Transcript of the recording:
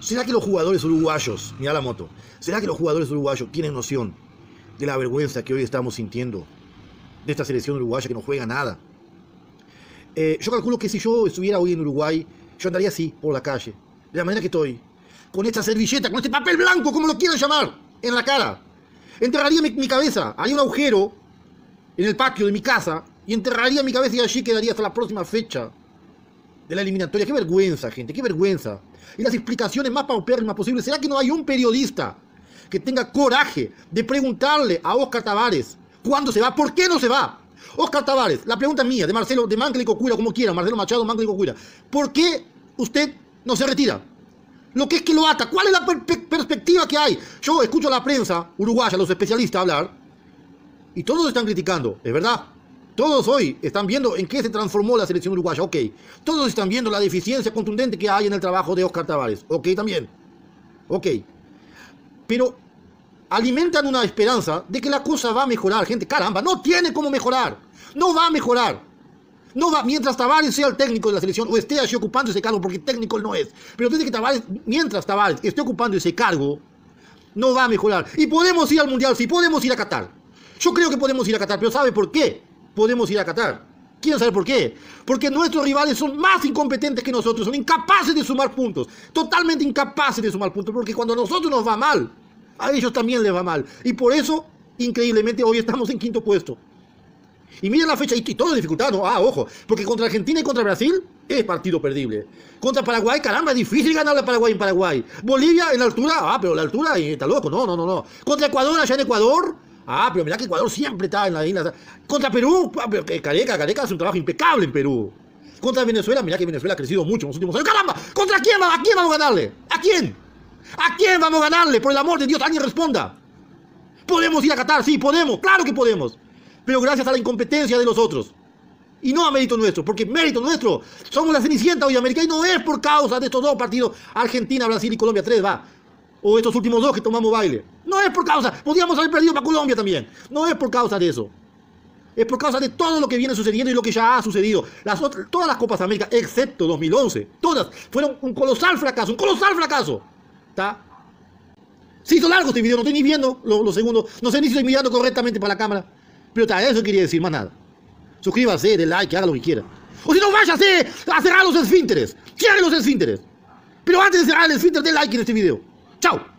¿Será que los jugadores uruguayos, mira la moto, será que los jugadores uruguayos tienen noción de la vergüenza que hoy estamos sintiendo de esta selección uruguaya que no juega nada? Eh, yo calculo que si yo estuviera hoy en Uruguay, yo andaría así por la calle, de la manera que estoy, con esta servilleta, con este papel blanco, como lo quieran llamar, en la cara. Enterraría mi, mi cabeza, haría un agujero en el patio de mi casa y enterraría mi cabeza y allí quedaría hasta la próxima fecha de la eliminatoria. Qué vergüenza, gente, qué vergüenza. Y las explicaciones más paupérrimas posibles. ¿Será que no hay un periodista que tenga coraje de preguntarle a Oscar Tavares cuándo se va? ¿Por qué no se va? Oscar Tavares, la pregunta mía, de Marcelo, de Mancle y Cocuira, como quiera, Marcelo Machado, Mancle y Cocuira. ¿Por qué usted no se retira? Lo que es que lo ata, ¿cuál es la perspectiva que hay? Yo escucho a la prensa uruguaya, los especialistas hablar, y todos están criticando, es verdad, todos hoy están viendo en qué se transformó la selección uruguaya, ok. Todos están viendo la deficiencia contundente que hay en el trabajo de Oscar Tavares, ok también. Ok. Pero alimentan una esperanza de que la cosa va a mejorar, gente. Caramba, no tiene cómo mejorar. No va a mejorar. No va, mientras Tavares sea el técnico de la selección o esté allí ocupando ese cargo, porque técnico no es. Pero desde que Tavares, mientras Tavares esté ocupando ese cargo, no va a mejorar. Y podemos ir al Mundial, si podemos ir a Qatar. Yo creo que podemos ir a Qatar, pero ¿sabe por qué? podemos ir a Qatar. ¿Quién saber por qué? Porque nuestros rivales son más incompetentes que nosotros, son incapaces de sumar puntos, totalmente incapaces de sumar puntos, porque cuando a nosotros nos va mal, a ellos también les va mal. Y por eso, increíblemente, hoy estamos en quinto puesto. Y miren la fecha y, todo es dificultad, ¿no? Ah, ojo, porque contra Argentina y contra Brasil es partido perdible. Contra Paraguay, caramba, es difícil ganarle a Paraguay en Paraguay. Bolivia en la altura, ah, pero la altura eh, está loco, no, no, no, no. Contra Ecuador, allá en Ecuador, Ah, pero mirá que Ecuador siempre está en la isla. Contra Perú, Careca, Careca hace un trabajo impecable en Perú. Contra Venezuela, Mira que Venezuela ha crecido mucho en los últimos años. ¡Caramba! ¿Contra quién, vamos a ganarle? ¿A quién? ¿A quién vamos a ganarle? Por el amor de Dios, alguien responda. Podemos ir a Qatar, sí, podemos, claro que podemos. Pero gracias a la incompetencia de los otros. Y no a mérito nuestro, porque mérito nuestro somos la cenicienta hoy América y no es por causa de estos dos partidos, Argentina, Brasil y Colombia, tres, va. O estos últimos dos que tomamos baile no es por causa, podríamos haber perdido para Colombia también. No es por causa de eso. Es por causa de todo lo que viene sucediendo y lo que ya ha sucedido. Las todas las Copas América, excepto 2011, todas fueron un colosal fracaso, un colosal fracaso. ¿Está? Se hizo largo este video, no estoy ni viendo los segundos, no sé ni si estoy mirando correctamente para la cámara. Pero está, eso quería decir, más nada. Suscríbase, de like, haga lo que quiera. O si no, váyase a cerrar los esfínteres. Cierre los esfínteres. Pero antes de cerrar el esfínter, de like en este video. Chao.